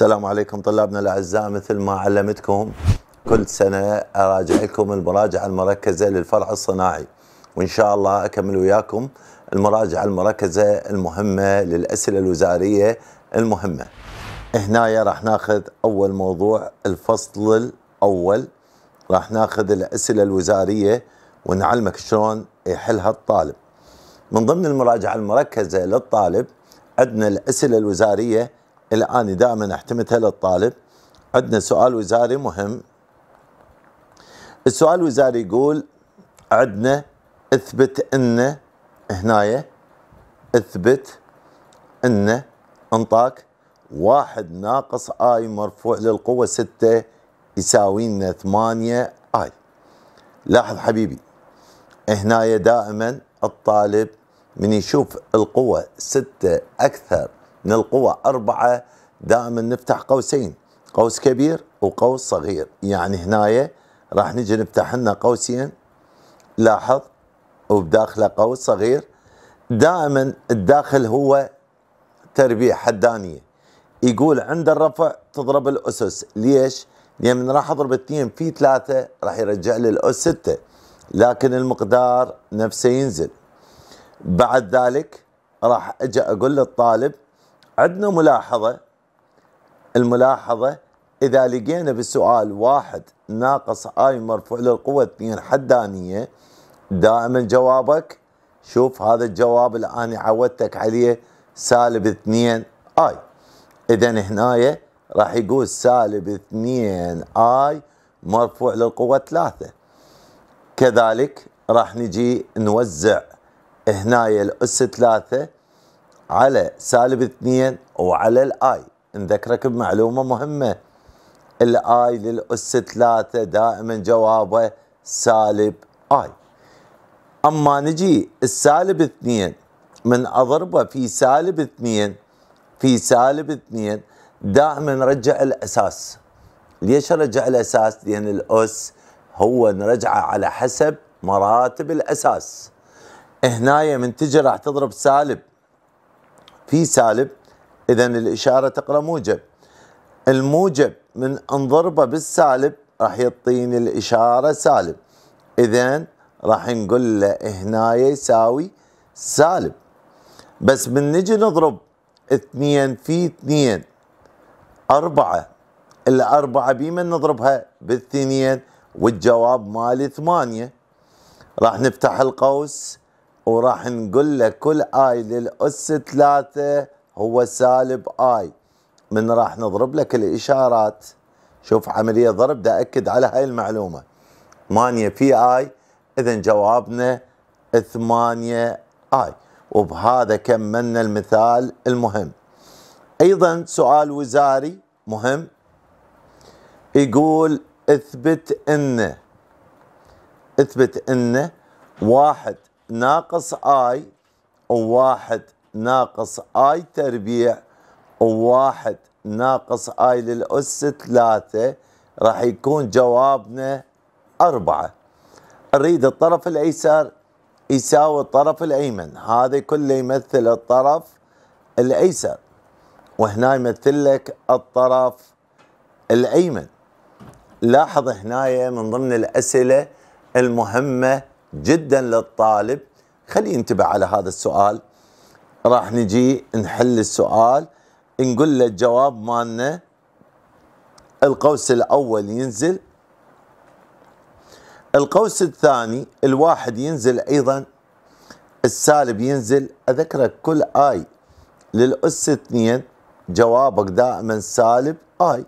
السلام عليكم طلابنا الاعزاء مثل ما علمتكم كل سنه اراجع لكم المراجعه المركزه للفرع الصناعي وان شاء الله اكمل وياكم المراجعه المركزه المهمه للاسئله الوزاريه المهمه. هنا راح ناخذ اول موضوع الفصل الاول راح ناخذ الاسئله الوزاريه ونعلمك شلون يحلها الطالب. من ضمن المراجعه المركزه للطالب عندنا الاسئله الوزاريه الآن دائما احتمتها للطالب عندنا سؤال وزاري مهم السؤال الوزاري يقول عندنا اثبت ان هنايا اثبت ان انطاك واحد ناقص اي مرفوع للقوة ستة يساوي لنا ثمانية اي لاحظ حبيبي هنايا دائما الطالب من يشوف القوة ستة اكثر من القوى أربعة دائما نفتح قوسين قوس كبير وقوس صغير يعني هنايا راح نجي نفتح لنا قوسين لاحظ وبداخله قوس صغير دائما الداخل هو تربية حدانية يقول عند الرفع تضرب الأسس ليش؟ لأن من راح أضرب اثنين في ثلاثة راح يرجع لي الأس ستة لكن المقدار نفسه ينزل بعد ذلك راح أجي أقول للطالب عندنا ملاحظة الملاحظة إذا لقينا بالسؤال واحد ناقص آي مرفوع للقوة اثنين حدانية دائما جوابك شوف هذا الجواب اللي أنا عودتك عليه سالب اثنين آي إذا هنايا راح يقول سالب اثنين آي مرفوع للقوة ثلاثة كذلك راح نجي نوزع هنايا الأس ثلاثة على سالب اثنين وعلى الاي نذكرك بمعلومة مهمة الاي للأس ثلاثة دائما جوابه سالب اي أما نجي السالب اثنين من أضربه في سالب اثنين في سالب اثنين دائما نرجع الأساس ليش نرجع الأساس؟ لأن الأس هو نرجعه على حسب مراتب الأساس هنايا من تجي راح تضرب سالب في سالب إذا الإشارة تقرأ موجب الموجب من انضربه بالسالب راح يعطيني الإشارة سالب إذا راح نقول له هنا يساوي سالب بس من نجي نضرب اثنين في اثنين أربعة الأربعة بمن نضربها بالثنين والجواب مالي ثمانية راح نفتح القوس وراح نقول لك كل اي للاس 3 هو سالب اي من راح نضرب لك الاشارات شوف عملية ضرب دا أكد على هاي المعلومة 8 في آي إذا جوابنا 8 آي وبهذا كملنا المثال المهم أيضا سؤال وزاري مهم يقول اثبت أن اثبت أن واحد ناقص اي وواحد ناقص اي تربيع وواحد ناقص اي للأس ثلاثة راح يكون جوابنا أربعة نريد الطرف الأيسر يساوي الطرف الأيمن هذا كله يمثل الطرف الأيسر وهنا يمثل لك الطرف الأيمن لاحظ هنا من ضمن الأسئلة المهمة جدا للطالب خليه ينتبه على هذا السؤال راح نجي نحل السؤال نقول له الجواب مالنا القوس الأول ينزل القوس الثاني الواحد ينزل أيضا السالب ينزل أذكرك كل آي للأس اثنين جوابك دائما سالب آي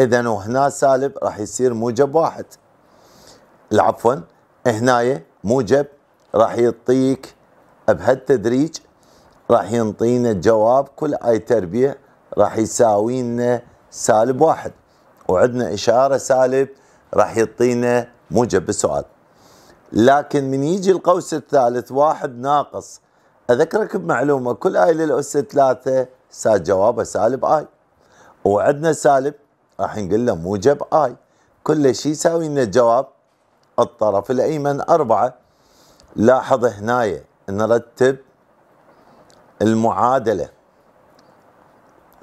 إذا وهنا سالب راح يصير موجب واحد العفوا هنايا موجب راح يعطيك بهالتدريج راح ينطينا الجواب كل اي تربيع راح يساوي لنا سالب واحد وعندنا اشاره سالب راح يعطينا موجب بالسؤال لكن من يجي القوس الثالث واحد ناقص اذكرك بمعلومه كل اي للاس ثلاثه سال جوابه سالب اي وعندنا سالب راح نقول له موجب اي كل شيء يساوي لنا الجواب الطرف الايمن أربعة لاحظ هنا نرتب المعادلة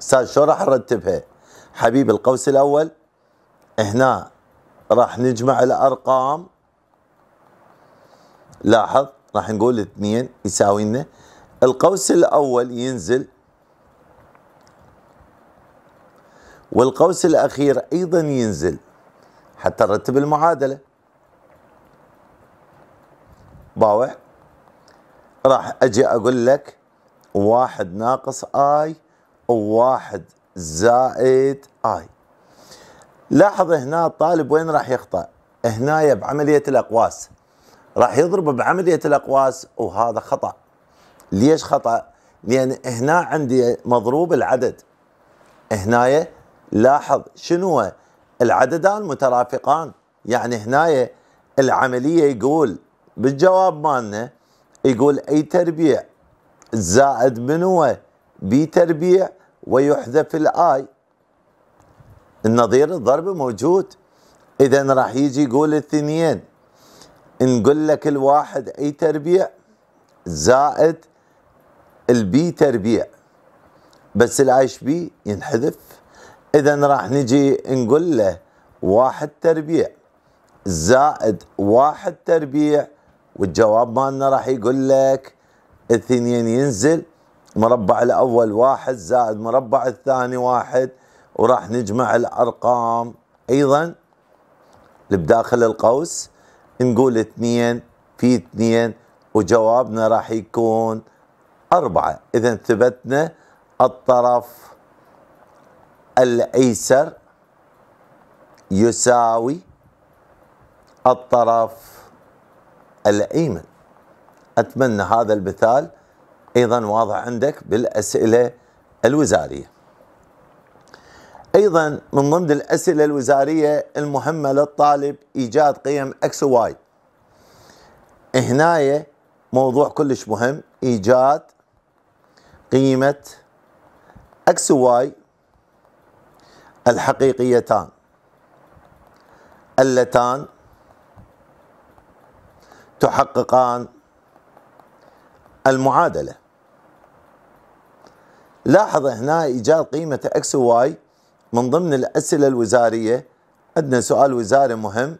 استاذ شو راح نرتبها حبيب القوس الأول هنا راح نجمع الأرقام لاحظ راح نقول اثنين يساوي لنا القوس الأول ينزل والقوس الأخير أيضا ينزل حتى نرتب المعادلة باوع راح اجي اقول لك واحد ناقص اي وواحد زائد اي لاحظ هنا الطالب وين راح يخطأ هنا بعملية الاقواس راح يضرب بعملية الاقواس وهذا خطأ ليش خطأ لان هنا عندي مضروب العدد هنا لاحظ شنو العددان مترافقان يعني هنا العملية يقول بالجواب مالنا يقول اي تربيع زائد من هو بي تربيع ويحذف الاي النظير الضرب موجود اذا راح يجي يقول الاثنين نقول لك الواحد اي تربيع زائد البي تربيع بس العيش بي ينحذف اذا راح نجي نقول له واحد تربيع زائد واحد تربيع والجواب مالنا راح يقول لك اثنين ينزل مربع الاول واحد زائد مربع الثاني واحد وراح نجمع الارقام ايضا بداخل القوس نقول اثنين في اثنين وجوابنا راح يكون أربعة إذا ثبتنا الطرف الأيسر يساوي الطرف الايمن اتمنى هذا المثال ايضا واضح عندك بالاسئله الوزاريه ايضا من ضمن الاسئله الوزاريه المهمه للطالب ايجاد قيم اكس وواي هنا موضوع كلش مهم ايجاد قيمه اكس وواي الحقيقيتان اللتان تحققان المعادله لاحظ هنا ايجاد قيمه X و Y من ضمن الاسئله الوزاريه عندنا سؤال وزاري مهم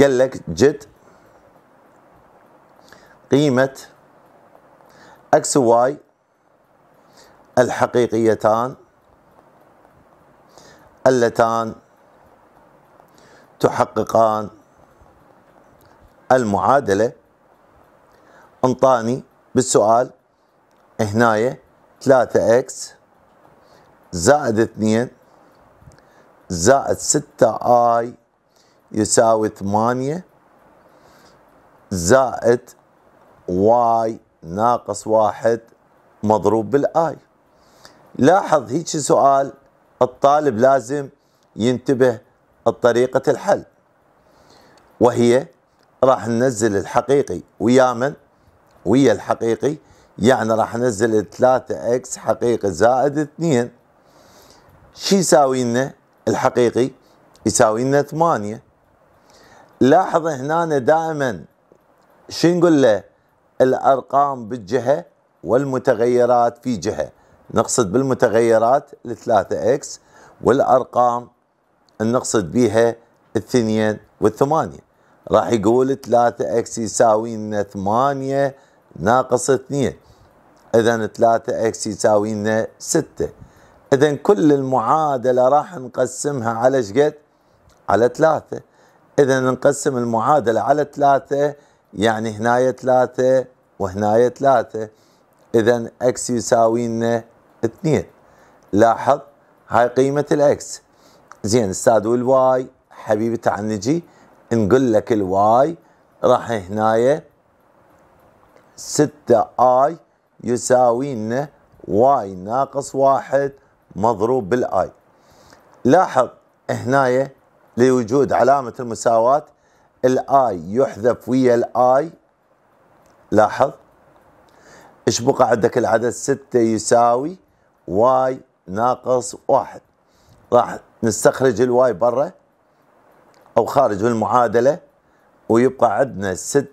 قال لك جد قيمه X و Y الحقيقيتان اللتان تحققان المعادلة انطاني بالسؤال هناية 3 اكس زائد 2 زائد 6 اي يساوي 8 زائد واي ناقص واحد مضروب بالاي لاحظ هيك سؤال الطالب لازم ينتبه الطريقة الحل وهي راح ننزل الحقيقي ويا من ويا الحقيقي يعني راح ننزل 3 اكس حقيقي زائد 2 شو يساوي لنا الحقيقي يساوي لنا 8 لاحظ هنا دائما شو نقول له الارقام بالجهه والمتغيرات في جهه نقصد بالمتغيرات الثلاثة اكس والارقام نقصد بيها الثنين والثمانية راح يقول 3 اكس يساوي لنا 8 ناقص 2 اذا 3 اكس يساوي لنا 6 اذا كل المعادله راح نقسمها على شقد على 3 اذا نقسم المعادله على 3 يعني هنا 3 وهنا 3 اذا اكس يساوي لنا 2 لاحظ هاي قيمه الاكس زين استاذ والواي حبيبتي عن نجي نقول لك الواي راح هنايا 6 اي يساوي لنا واي ناقص واحد مضروب بالاي لاحظ هنايا لوجود علامة المساواة الاي يحذف ويا الاي لاحظ ايش بقى عندك العدد 6 يساوي واي ناقص واحد راح نستخرج الواي برا أو خارج من المعادلة ويبقى عندنا 6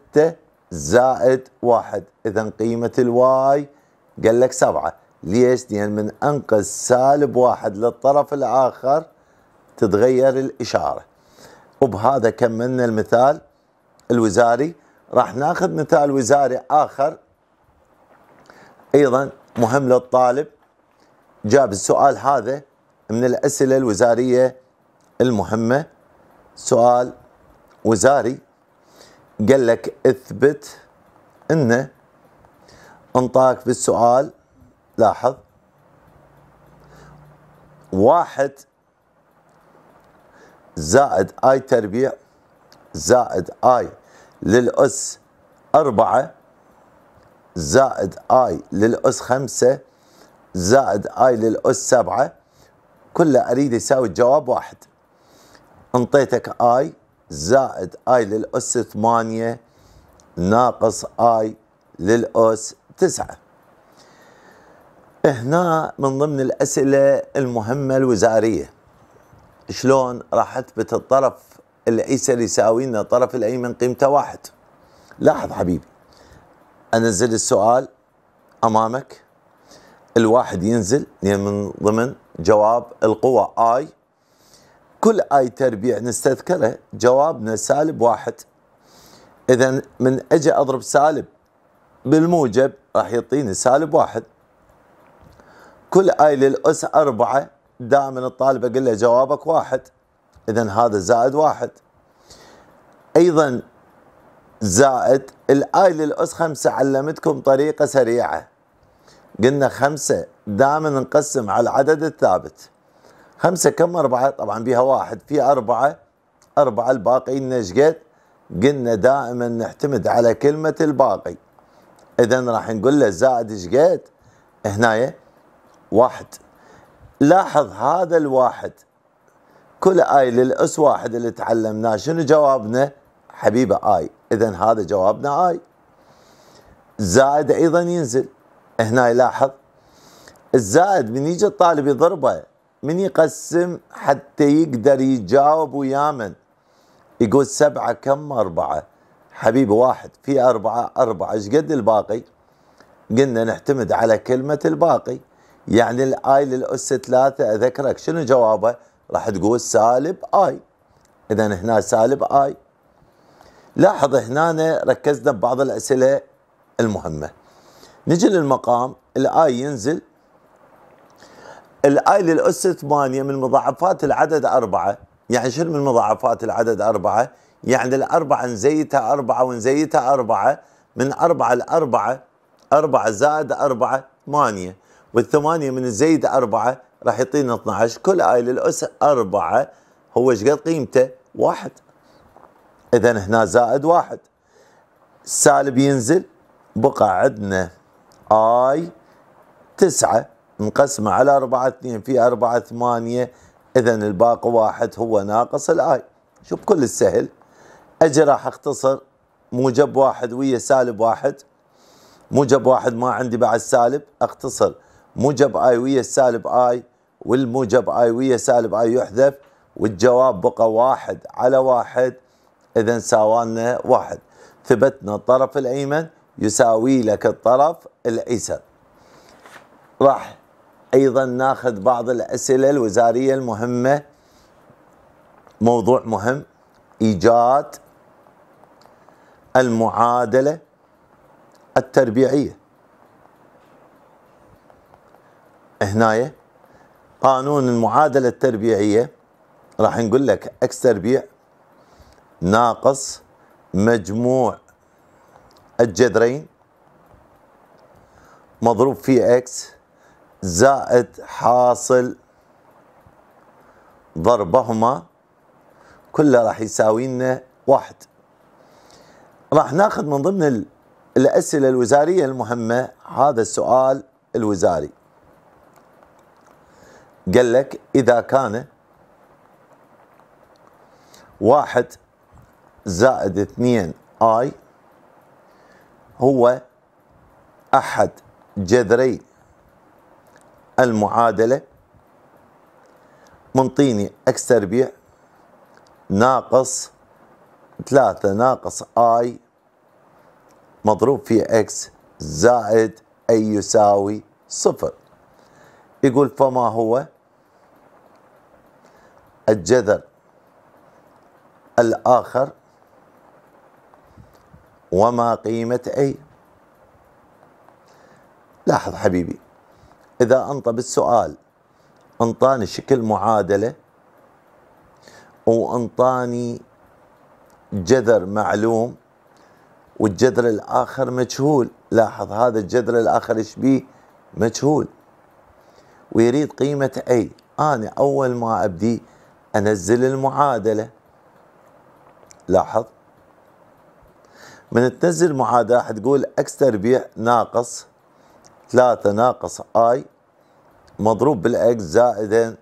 زائد 1 إذا قيمة الواي قال لك 7 ليش؟ لأن من أنقذ سالب واحد للطرف الآخر تتغير الإشارة وبهذا كملنا المثال الوزاري راح ناخذ مثال وزاري آخر أيضا مهم للطالب جاب السؤال هذا من الأسئلة الوزارية المهمة سؤال وزاري قال لك اثبت انه انطاك في السؤال لاحظ واحد زائد اي تربيع زائد اي للاس أربعة زائد اي للاس خمسة زائد اي للاس سبعة كله اريد يساوي الجواب واحد انطيتك اي زائد اي للاس 8 ناقص اي للاس 9 هنا من ضمن الاسئله المهمه الوزاريه شلون راح اثبت الطرف الايسر يساوي لنا الطرف الايمن قيمته واحد لاحظ حبيبي انزل السؤال امامك الواحد ينزل من ضمن جواب القوى اي كل آي تربيع نستذكره جوابنا سالب واحد إذا من أجي أضرب سالب بالموجب راح يعطيني سالب واحد كل آي للأس أربعة دائما الطالب أقول له جوابك واحد إذا هذا زائد واحد أيضا زائد الآي للأس خمسة علمتكم طريقة سريعة قلنا خمسة دائما نقسم على العدد الثابت خمسة كم أربعة طبعا بها واحد في أربعة أربعة الباقي لنا قلنا دائما نعتمد على كلمة الباقي إذا راح نقول له زائد شقد هنا واحد لاحظ هذا الواحد كل آي للأس واحد اللي تعلمناه شنو جوابنا حبيبة آي إذا هذا جوابنا آي زائد أيضا ينزل هنا لاحظ الزائد من يجي الطالب يضربه من يقسم حتى يقدر يجاوب ويامن يقول سبعة كم أربعة حبيب واحد في أربعة أربعة إيش قد الباقي قلنا نعتمد على كلمة الباقي يعني الآي للأس ثلاثة أذكرك شنو جوابه راح تقول سالب آي إذا هنا سالب آي لاحظ هنا ركزنا ببعض الأسئلة المهمة نجي للمقام الآي ينزل الآيل الأس 8 من مضاعفات العدد أربعة يعني شنو من مضاعفات العدد أربعة يعني الأربعة نزيتها أربعة ونزيتها أربعة من أربعة لأربعة أربعة زائد أربعة ثمانية والثمانية من الزيد أربعة راح يعطينا 12 كل آيل الأس أربعة هو ايش قد قيمته؟ واحد إذا هنا زائد واحد السالب ينزل بقى عندنا آي تسعة مقسمة على أربعة اثنين في أربعة ثمانية إذا الباقي واحد هو ناقص الآي شوف كل السهل أجي راح أختصر موجب واحد ويا سالب واحد موجب واحد ما عندي بعد سالب أختصر موجب آي ويا سالب آي والموجب آي ويا سالب آي يحذف والجواب بقى واحد على واحد إذا ساوانا واحد ثبتنا الطرف الأيمن يساوي لك الطرف الأيسر راح ايضا ناخذ بعض الاسئله الوزاريه المهمه موضوع مهم ايجاد المعادله التربيعيه هنا قانون المعادله التربيعيه راح نقول لك اكس تربيع ناقص مجموع الجذرين مضروب في اكس زائد حاصل ضربهما كله راح يساوي لنا واحد راح ناخذ من ضمن الأسئلة الوزارية المهمة هذا السؤال الوزاري قال لك إذا كان واحد زائد اثنين آي هو أحد جذري المعادلة منطيني اكس تربيع ناقص ثلاثة ناقص اي مضروب في اكس زائد اي يساوي صفر يقول فما هو الجذر الآخر وما قيمة أي لاحظ حبيبي إذا أنطى بالسؤال أنطاني شكل معادلة وأنطاني جذر معلوم والجذر الآخر مجهول لاحظ هذا الجذر الآخر إيش بيه مجهول ويريد قيمة أي أنا أول ما أبدي أنزل المعادلة لاحظ من تنزل معادلة حتقول أكس تربيع ناقص 3 ناقص اي مضروب بالاكس زائدا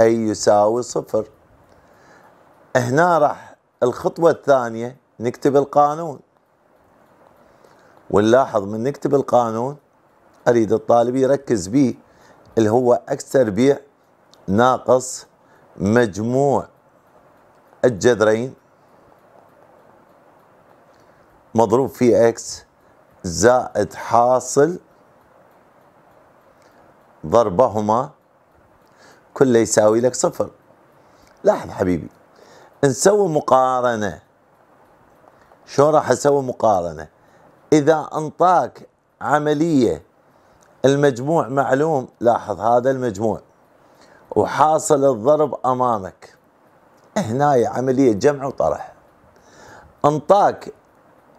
اي يساوي صفر هنا راح الخطوة الثانية نكتب القانون ونلاحظ من نكتب القانون اريد الطالب يركز بيه اللي هو اكس تربيع ناقص مجموع الجذرين مضروب في اكس زائد حاصل ضربهما كله يساوي لك صفر لاحظ حبيبي نسوي مقارنة شو راح اسوي مقارنة اذا انطاك عملية المجموع معلوم لاحظ هذا المجموع وحاصل الضرب امامك هنا عملية جمع وطرح انطاك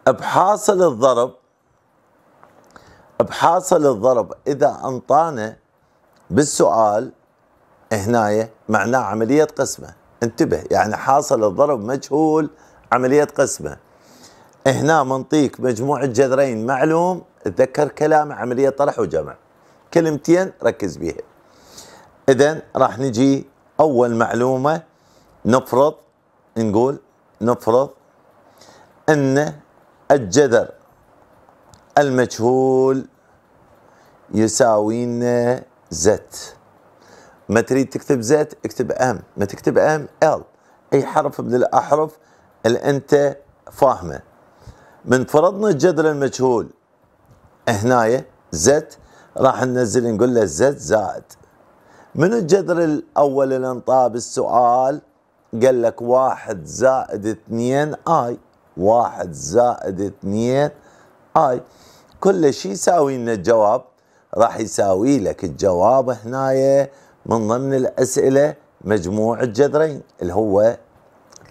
بحاصل الضرب بحاصل الضرب اذا انطانا بالسؤال هنا معناه عملية قسمة انتبه يعني حاصل الضرب مجهول عملية قسمة هنا منطيك مجموعة جذرين معلوم تذكر كلام عملية طرح وجمع كلمتين ركز بيها اذا راح نجي اول معلومة نفرض نقول نفرض ان الجذر المجهول يساوينا زت ما تريد تكتب زت اكتب ام ما تكتب ام ال اي حرف من الاحرف اللي انت فاهمه من فرضنا الجذر المجهول هنايا زت راح ننزل نقول له زت زائد من الجذر الاول اللي انطاب السؤال قال لك واحد زائد اثنين اي واحد زائد اثنين اي كل شيء يساوي لنا الجواب راح يساوي لك الجواب هنايا من ضمن الأسئلة مجموع الجذرين اللي هو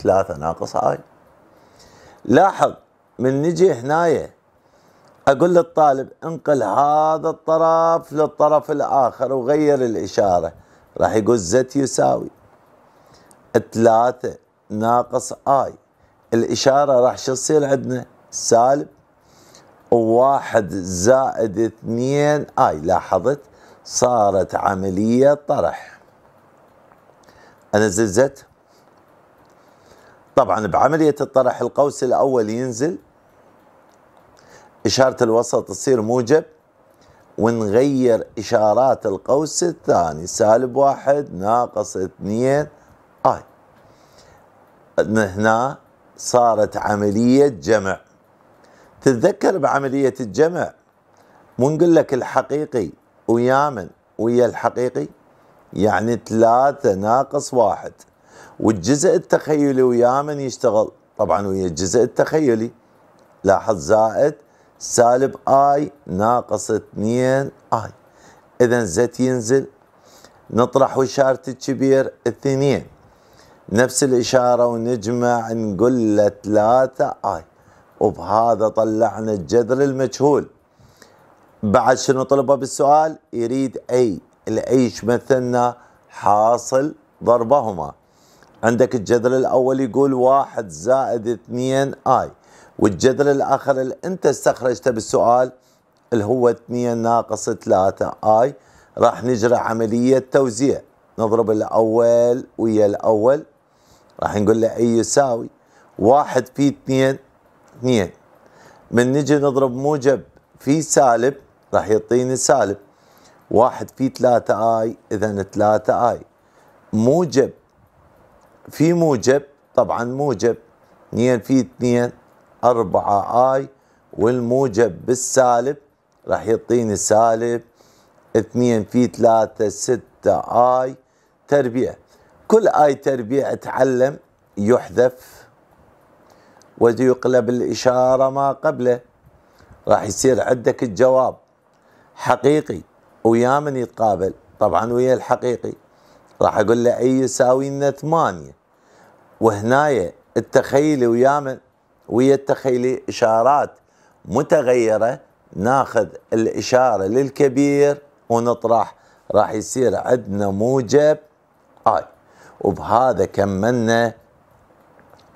ثلاثة ناقص هاي لاحظ من نجي هنايا أقول للطالب انقل هذا الطرف للطرف الآخر وغير الإشارة راح يقول زت يساوي ثلاثة ناقص آي الإشارة راح شو تصير عندنا سالب واحد زائد اثنين اي لاحظت صارت عملية طرح أنا زلزت طبعا بعملية الطرح القوس الأول ينزل إشارة الوسط تصير موجب ونغير إشارات القوس الثاني سالب واحد ناقص اثنين آي هنا صارت عملية جمع تتذكر بعملية الجمع مو نقول لك الحقيقي ويامن ويا الحقيقي يعني ثلاثة ناقص واحد والجزء التخيلي ويامن يشتغل طبعا ويا الجزء التخيلي لاحظ زائد سالب اي ناقص اثنين اي اذا زت ينزل نطرح وشارة الكبير اثنين نفس الإشارة ونجمع نقول له ثلاثة آي وبهذا طلعنا الجذر المجهول بعد شنو طلبه بالسؤال يريد اي الايش مثلنا حاصل ضربهما عندك الجذر الاول يقول واحد زائد اثنين اي والجذر الاخر اللي انت استخرجته بالسؤال اللي هو اثنين ناقص ثلاثة اي راح نجري عملية توزيع نضرب الاول ويا الاول راح نقول له اي يساوي واحد في اثنين اثنين من نجي نضرب موجب في سالب راح يعطيني سالب واحد في ثلاثة اي اذا ثلاثة اي موجب في موجب طبعا موجب اثنين في اثنين أربعة اي والموجب بالسالب راح يعطيني سالب اثنين في ثلاثة ستة اي تربيع كل اي تربيع اتعلم يحذف يقلب الإشارة ما قبله راح يصير عندك الجواب حقيقي ويا من يتقابل طبعا ويا الحقيقي راح أقول له أي يساوي لنا ثمانية وهنايا التخيلي ويا من ويا التخيلي إشارات متغيرة ناخذ الإشارة للكبير ونطرح راح يصير عندنا موجب آي وبهذا كملنا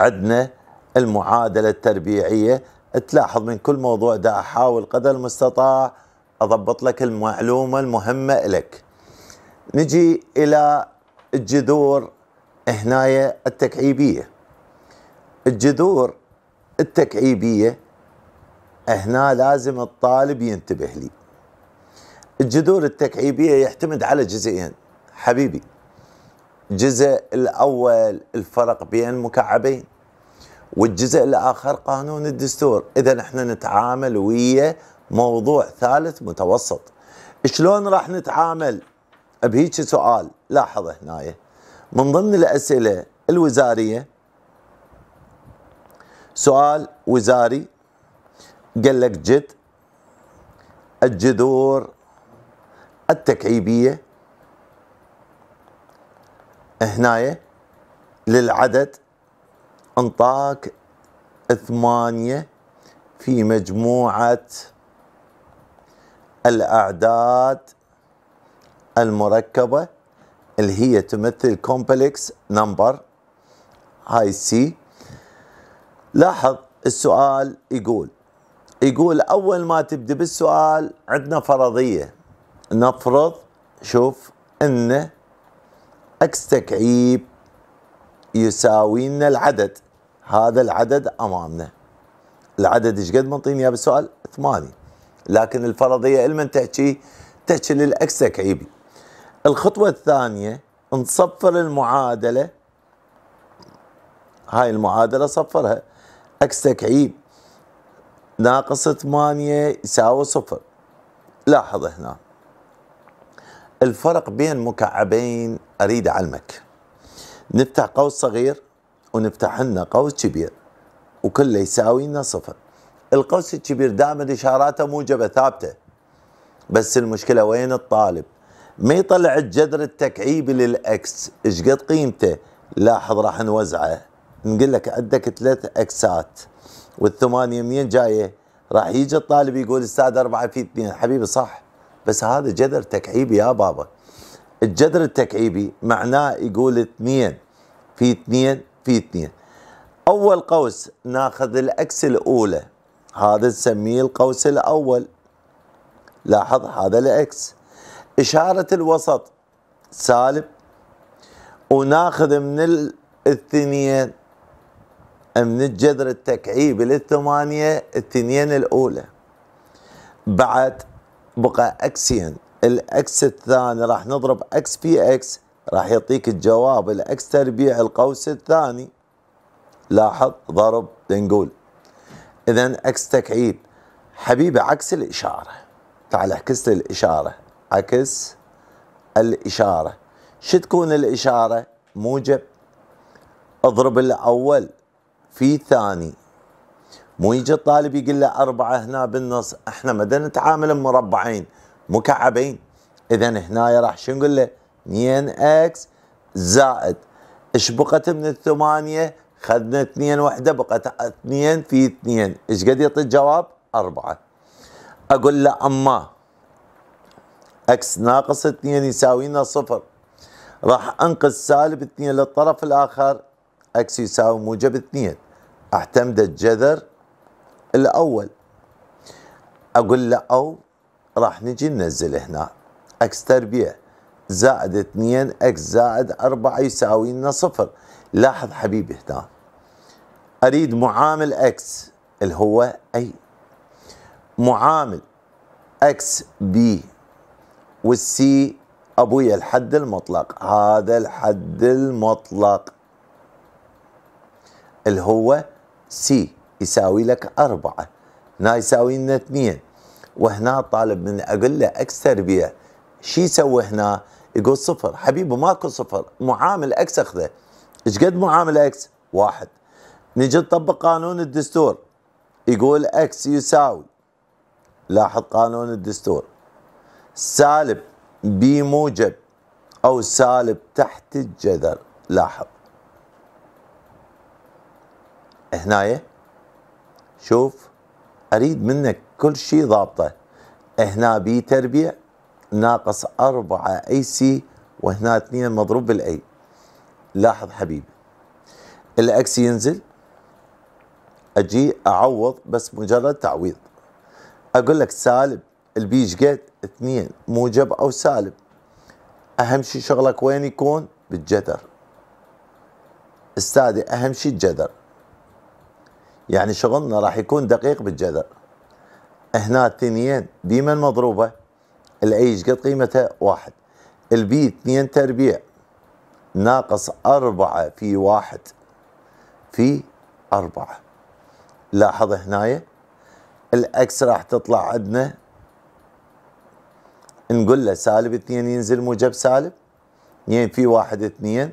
عندنا المعادلة التربيعية تلاحظ من كل موضوع دا أحاول قدر المستطاع أضبط لك المعلومة المهمة لك نجي إلى الجذور هنا التكعيبية الجذور التكعيبية هنا لازم الطالب ينتبه لي الجذور التكعيبية يعتمد على جزئين حبيبي الجزء الأول الفرق بين مكعبين والجزء الاخر قانون الدستور اذا احنا نتعامل ويا موضوع ثالث متوسط شلون راح نتعامل بهيك سؤال لاحظ هنايا من ضمن الاسئله الوزاريه سؤال وزاري قال لك جد الجذور التكعيبيه هنايا للعدد انطاك ثمانية في مجموعة الأعداد المركبة اللي هي تمثل complex number هاي سي لاحظ السؤال يقول يقول أول ما تبدأ بالسؤال عندنا فرضية نفرض شوف أن اكس تكعيب يساوي لنا العدد هذا العدد امامنا العدد ايش قد منطيني اياه بالسؤال؟ ثمانية لكن الفرضية لمن تحكي تحكي للاكس تكعيبي الخطوة الثانية نصفر المعادلة هاي المعادلة صفرها اكس تكعيب ناقص ثمانية يساوي صفر لاحظ هنا الفرق بين مكعبين اريد اعلمك نفتح قوس صغير ونفتح لنا قوس كبير وكله يساوي لنا صفر القوس الكبير دائما اشاراته موجبه ثابته بس المشكله وين الطالب ما يطلع الجذر التكعيبي للاكس ايش قد قيمته لاحظ راح نوزعه نقول لك عندك ثلاث اكسات والثمانيه منين جايه راح يجي الطالب يقول استاذ اربعه في اثنين حبيبي صح بس هذا جذر تكعيبي يا بابا الجذر التكعيبي معناه يقول اثنين في اثنين في اثنين اول قوس ناخذ الاكس الاولى هذا نسميه القوس الاول لاحظ هذا الاكس اشاره الوسط سالب وناخذ من الاثنين من الجذر التكعيبي للثمانيه الثنين الاولى بعد بقى اكسين الاكس الثاني راح نضرب اكس في اكس راح يعطيك الجواب الاكس تربيع القوس الثاني لاحظ ضرب نقول اذا اكس تكعيب حبيبي عكس الاشاره تعال اعكس لي الاشاره عكس الاشاره شو تكون الاشاره موجب اضرب الاول في ثاني مو يجي الطالب يقول له أربعة هنا بالنص احنا ما نتعامل مربعين مكعبين اذا هنا راح شو نقول له 2 اكس زائد ايش بقت من الثمانيه خذنا 2 وحده بقت 2 في 2 ايش قد يعطي الجواب 4 اقول له اما اكس ناقص 2 يساوينا صفر راح انقذ سالب 2 للطرف الاخر اكس يساوي موجب 2 اعتمد الجذر الاول اقول له او راح نجي ننزل هنا اكس تربيع زائد 2 اكس زائد 4 يساوي لنا صفر لاحظ حبيبي هنا اريد معامل اكس اللي هو اي معامل اكس بي والسي ابويا الحد المطلق هذا الحد المطلق اللي هو سي يساوي لك أربعة هنا يساوي لنا اثنين وهنا طالب من اقول له اكس تربيه شو يسوي هنا يقول صفر حبيبي ماكو صفر معامل اكس اخذه ايش قد معامل اكس واحد نجي نطبق قانون الدستور يقول اكس يساوي لاحظ قانون الدستور سالب بموجب او سالب تحت الجذر لاحظ هنايا شوف اريد منك كل شيء ضابطه هنا بي تربيع ناقص أربعة أي سي وهنا اثنين مضروب بالأي لاحظ حبيبي الأكس ينزل أجي أعوض بس مجرد تعويض أقول لك سالب البي شقد اثنين موجب أو سالب أهم شيء شغلك وين يكون بالجذر استاذي أهم شيء الجذر يعني شغلنا راح يكون دقيق بالجذر هنا الثنيين ديما مضروبه الايش قد قيمتها واحد البي اثنين تربيع ناقص أربعة في واحد في أربعة لاحظ هنايا الأكس راح تطلع عندنا نقول له سالب اثنين ينزل موجب سالب يعني في واحد اثنين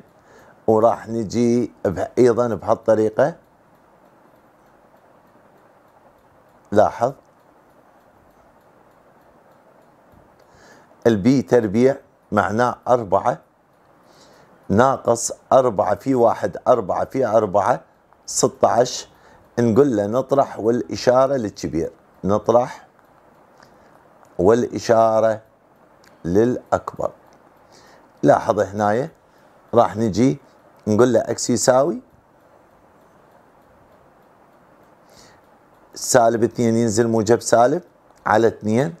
وراح نجي أيضا بهالطريقة لاحظ البي تربيع معناه أربعة ناقص أربعة في واحد أربعة في أربعة ستة عشر نقول له نطرح والإشارة للكبير نطرح والإشارة للأكبر لاحظ هنا راح نجي نقول له اكس يساوي سالب اثنين ينزل موجب سالب على اثنين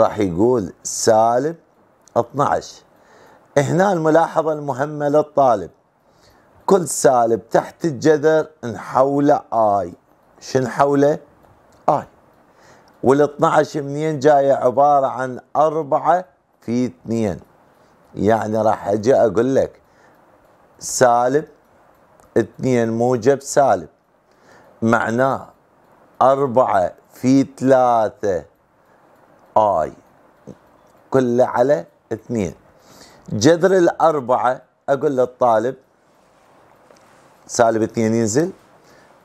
راح يقول سالب 12 هنا الملاحظة المهمة للطالب كل سالب تحت الجذر نحوله آي شو نحوله؟ آي وال 12 منين جاية عبارة عن أربعة في اثنين يعني راح أجي أقول لك سالب اثنين موجب سالب معناه أربعة في ثلاثة اي كله على اثنين جذر الاربعه اقول للطالب سالب اثنين ينزل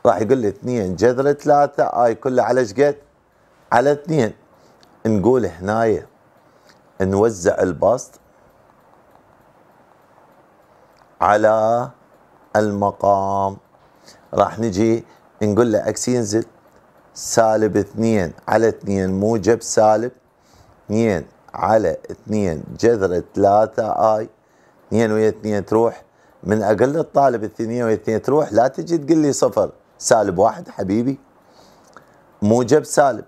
راح يقول لي اثنين جذر ثلاثه اي كله على ايش قد؟ على اثنين نقول هنايا نوزع البسط على المقام راح نجي نقول له اكس ينزل سالب اثنين على اثنين موجب سالب اثنين على اثنين جذر ثلاثة اي اثنين ويا اثنين تروح من اقل الطالب اثنين ويا اثنين تروح لا تجي تقول لي صفر سالب واحد حبيبي موجب سالب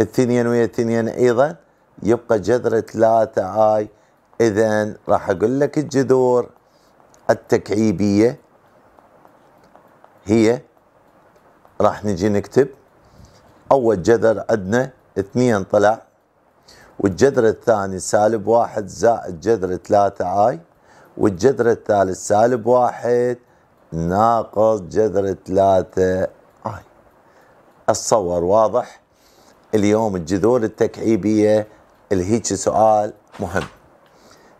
اثنين ويا اثنين ايضا يبقى جذر ثلاثة اي اذا راح اقول لك الجذور التكعيبية هي راح نجي نكتب اول جذر عندنا اثنين طلع والجذر الثاني سالب واحد زائد جذر ثلاثة اي والجذر الثالث سالب واحد ناقص جذر ثلاثة اي اتصور واضح اليوم الجذور التكعيبية اللي هيك سؤال مهم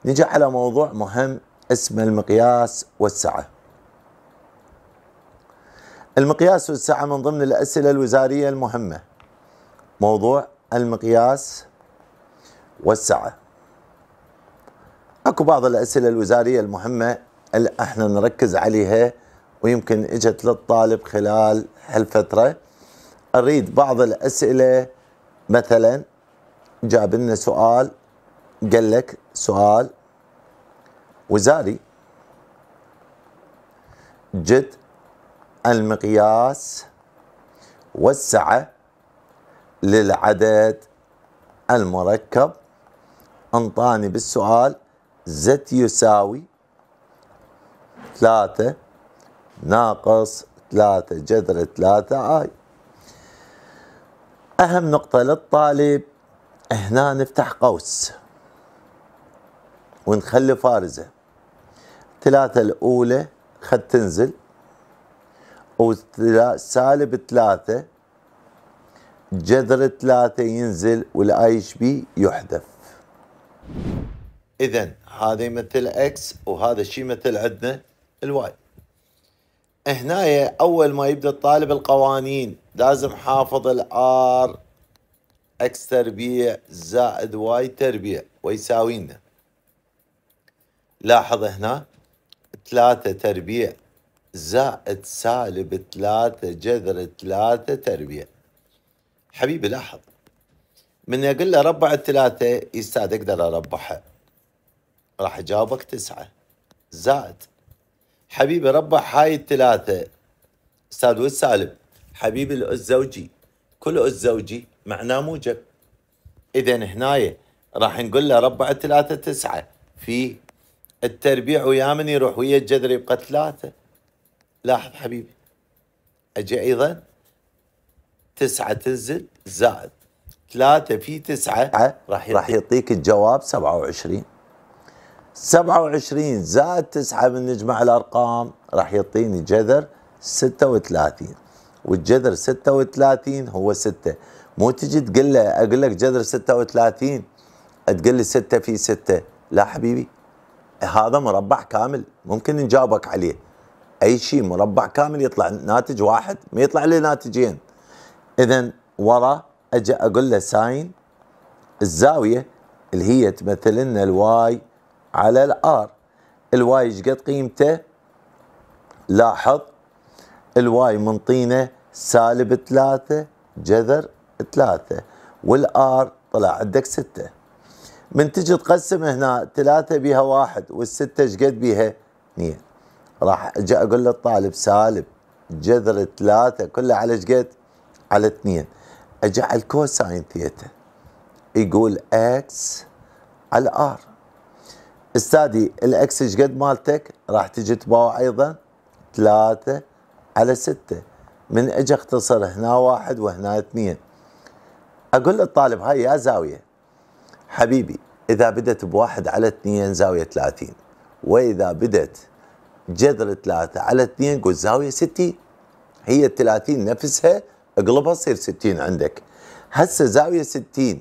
نجي على موضوع مهم اسمه المقياس والسعه المقياس والسعة من ضمن الأسئلة الوزارية المهمة موضوع المقياس والسعة اكو بعض الأسئلة الوزارية المهمة اللي احنا نركز عليها ويمكن اجت للطالب خلال هالفترة اريد بعض الأسئلة مثلا جاب لنا سؤال قال لك سؤال وزاري جد المقياس والسعة للعدد المركب انطاني بالسؤال زت يساوي ثلاثة ناقص ثلاثة جذر ثلاثة اي اهم نقطة للطالب هنا نفتح قوس ونخلي فارزة ثلاثة الاولى خد تنزل وسالب ثلاثة جذر ثلاثة ينزل والاي بي يحذف اذا هذا يمثل اكس وهذا الشيء مثل عندنا الواي هنا اول ما يبدا الطالب القوانين لازم حافظ الار اكس تربيع زائد واي تربيع ويساوينا لاحظ هنا ثلاثة تربيع زائد سالب ثلاثة جذر ثلاثة تربيع حبيبي لاحظ من أقول له ربع الثلاثة يستاذ أقدر أربحها راح أجاوبك تسعة زائد حبيبي ربع هاي الثلاثة استاذ والسالب حبيبي الأس زوجي كل أس زوجي معناه موجب إذا هنايا راح نقول له ربع ثلاثة تسعة في التربيع ويا من يروح ويا الجذر يبقى ثلاثة لاحظ حبيبي اجي ايضا تسعة تنزل زائد ثلاثة في تسعة راح راح يعطيك الجواب 27 27 زائد تسعة من نجمع الارقام راح يعطيني جذر 36 والجذر 36 هو 6 مو تجي تقول له اقول لك جذر 36 تقول لي 6 في 6 لا حبيبي هذا مربع كامل ممكن نجاوبك عليه اي شيء مربع كامل يطلع ناتج واحد ما يطلع لي ناتجين اذا ورا اجي اقول له ساين الزاويه اللي هي تمثل لنا الواي على الار الواي ايش قد قيمته لاحظ الواي منطينه سالب ثلاثة جذر ثلاثة والآر طلع عندك ستة من تجي تقسم هنا ثلاثة بها واحد والستة ايش قد بها اثنين راح اجي اقول للطالب سالب جذر ثلاثة كلها على شقد على اثنين اجعل كوساين ثيتا يقول اكس على ار استاذي الاكس شقد مالتك راح تجي تباوع ايضا ثلاثة على ستة من اجي اختصر هنا واحد وهنا اثنين اقول للطالب هاي يا زاوية حبيبي اذا بدت بواحد على اثنين زاوية ثلاثين واذا بدت جذر 3 على 2 قول زاوية 60 هي ال 30 نفسها اقلبها تصير 60 عندك هسه زاوية 60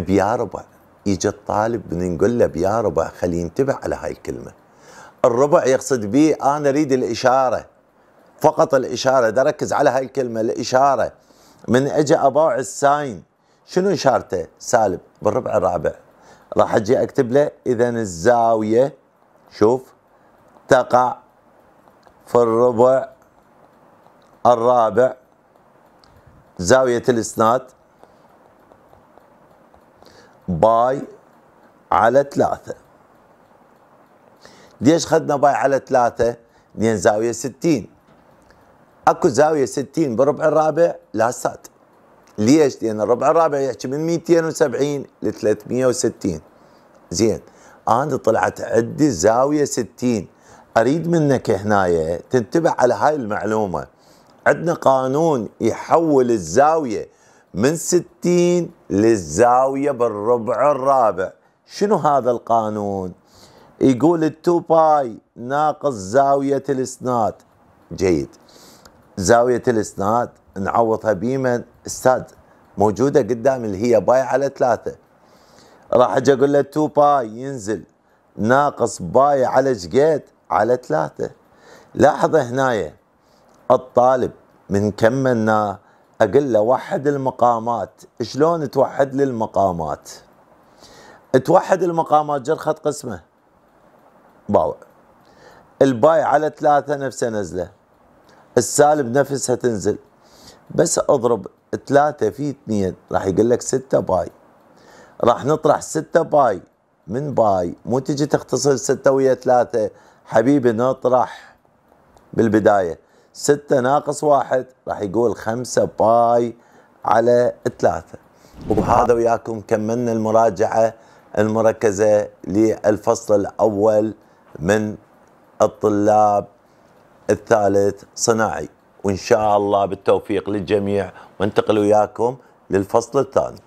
بيا ربع يجي الطالب بنقول له بيا ربع خليه ينتبه على هاي الكلمة الربع يقصد به أنا أريد الإشارة فقط الإشارة دركز ركز على هاي الكلمة الإشارة من أجي أباوع الساين شنو إشارته سالب بالربع الرابع راح أجي أكتب له إذا الزاوية شوف تقع في الربع الرابع زاوية الإسناد باي على ثلاثة ليش خدنا باي على ثلاثة؟ لأن زاوية ستين اكو زاوية ستين بالربع الرابع لا سات ليش؟ لأن الربع الرابع يحكي من ميتين وسبعين لثلاثمية وستين زين أنا طلعت عندي زاوية ستين اريد منك هنايا تنتبه على هاي المعلومه عندنا قانون يحول الزاويه من 60 للزاويه بالربع الرابع شنو هذا القانون يقول التو باي ناقص زاويه الاسناد جيد زاويه الاسناد نعوضها بيمن استاذ موجوده قدامي اللي هي باي على ثلاثة راح اجي اقول له 2 باي ينزل ناقص باي على شقد على ثلاثة لاحظ هنايا الطالب من كملنا اقول له وحد المقامات شلون توحد لي المقامات توحد المقامات جر خط قسمه باو الباي على ثلاثة نفسه نزلة السالب نفسها تنزل بس اضرب ثلاثة في اثنين راح يقول لك ستة باي راح نطرح ستة باي من باي مو تجي تختصر ستة ويا ثلاثة حبيبي نطرح بالبداية ستة ناقص واحد راح يقول خمسة باي على ثلاثة وبهذا وياكم كملنا المراجعة المركزة للفصل الأول من الطلاب الثالث صناعي وإن شاء الله بالتوفيق للجميع وانتقل وياكم للفصل الثاني